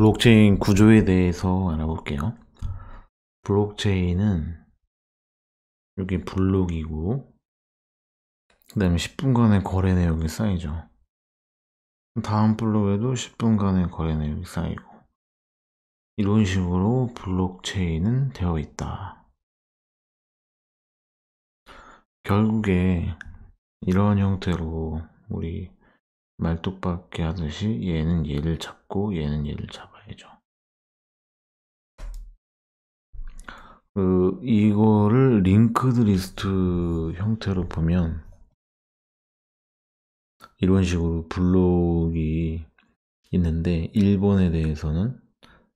블록체인 구조에 대해서 알아볼게요. 블록체인은 여기 블록이고 그 다음에 10분간의 거래 내역이 쌓이죠. 다음 블록에도 10분간의 거래 내역이 쌓이고 이런 식으로 블록체인은 되어 있다. 결국에 이런 형태로 우리 말뚝박기 하듯이 얘는 얘를 잡고 얘는 얘를 잡고 그 이거를 링크드 리스트 형태로 보면 이런 식으로 블록이 있는데 1번에 대해서는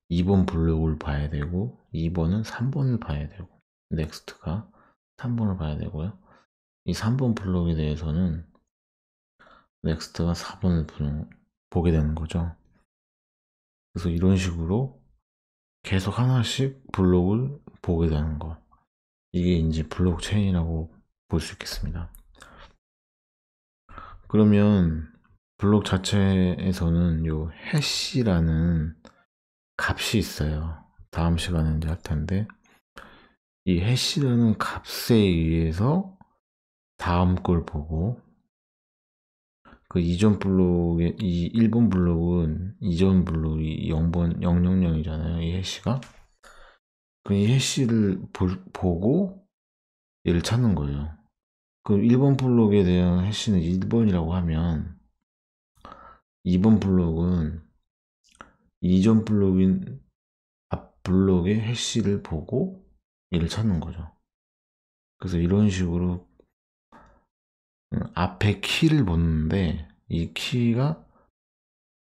2번 블록을 봐야 되고 2번은 3번을 봐야 되고 넥스트가 3번을 봐야 되고요. 이 3번 블록에 대해서는 넥스트가 4번을 보게 되는 거죠. 그래서 이런 식으로 계속 하나씩 블록을 보게 되는 거. 이게 이제 블록체인이라고 볼 수 있겠습니다. 그러면 블록 자체에서는 요 해시라는 값이 있어요. 다음 시간에 이제 할 텐데 이 해시라는 값에 의해서 다음 걸 보고 그 이전 블록의 이 1번 블록은 이전 블록이 0번 000이잖아요. 이 해시가 그 해시를 볼, 보고 얘를 찾는 거예요. 그럼 1번 블록에 대한 해시는 1번이라고 하면 2번 블록은 이전 블록인 앞 블록의 해시를 보고 얘를 찾는 거죠. 그래서 이런 식으로 음, 앞에 키를 보는데 이 키가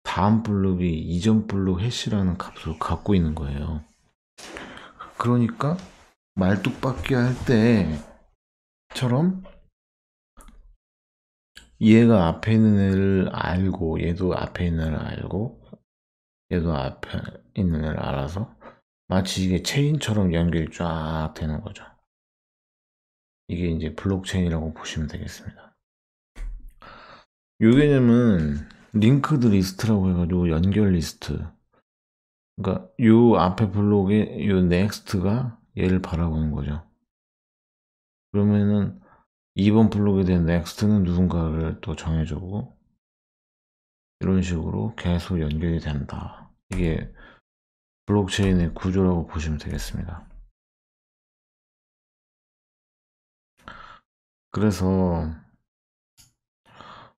다음 블록이 이전 블록 해시라는 값을 갖고 있는 거예요. 그러니까 말뚝박기 할 때처럼 얘가 앞에 있는 애를 알고 얘도 앞에 있는 애를 알고 얘도 앞에 있는 애를 알아서 마치 이게 체인처럼 연결이 쫙 되는 거죠. 이게 이제 블록체인이라고 보시면 되겠습니다. 요 개념은 링크드 리스트라고 해가지고 연결 리스트 그러니까 요 앞에 블록에 요 next가 얘를 바라보는 거죠. 그러면은 2번 블록에 대한 next는 누군가를 또 정해주고 이런 식으로 계속 연결이 된다. 이게 블록체인의 구조라고 보시면 되겠습니다. 그래서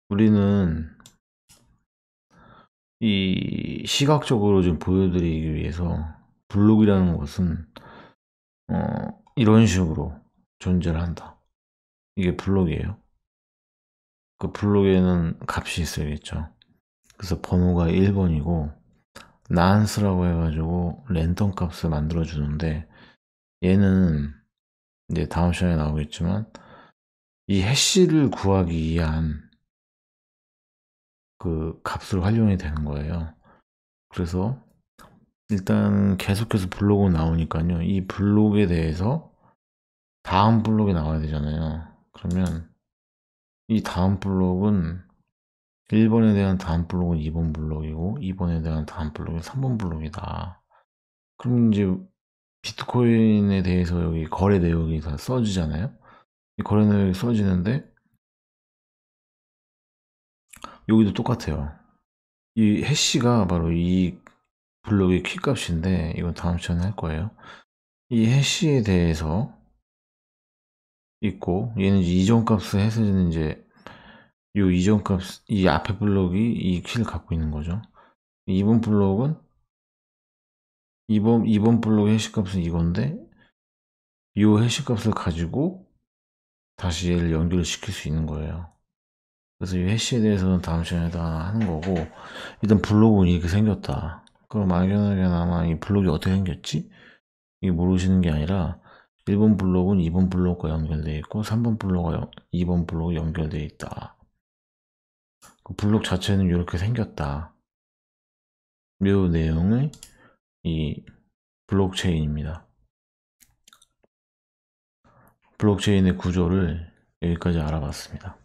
우리는 이 시각적으로 좀 보여드리기 위해서 블록이라는 것은 어, 이런 식으로 존재를 한다. 이게 블록이에요. 그 블록에는 값이 있어야겠죠. 그래서 번호가 1번이고 난스라고 해가지고 랜덤 값을 만들어 주는데 얘는 이제 다음 시간에 나오겠지만 이 해시를 구하기 위한 그값을 활용이 되는 거예요. 그래서 일단 계속해서 블로그 나오니까요. 이 블록에 대해서 다음 블록에 나와야 되잖아요. 그러면 이 다음 블록은 1번에 대한 다음 블록은 2번 블록이고 2번에 대한 다음 블록은 3번 블록이다. 그럼 이제 비트코인에 대해서 여기 거래 내역이 다 써지잖아요. 거래 내역이 써지는데 여기도 똑같아요. 이 해시가 바로 이 블록의 키 값인데 이건 다음 시간에 할 거예요. 이 해시에 대해서 있고 얘는 이전 값을 해서 이제 요 이전 값, 이 앞에 블록이 이 키를 갖고 있는 거죠. 이번 블록은 이번 이번 블록 의 해시값은 이건데 이 해시값을 가지고 다시 얘를 연결시킬 수 있는 거예요. 그래서 이 해시에 대해서는 다음 시간에다하는 거고 일단 블록은 이렇게 생겼다 그럼 막연하게나마 이 블록이 어떻게 생겼지? 이게 모르시는 게 아니라 1번 블록은 2번 블록과 연결되어 있고 3번 블록과 2번 블록이 연결되어 있다 그 블록 자체는 이렇게 생겼다 요 내용의 이 블록체인입니다 블록체인의 구조를 여기까지 알아봤습니다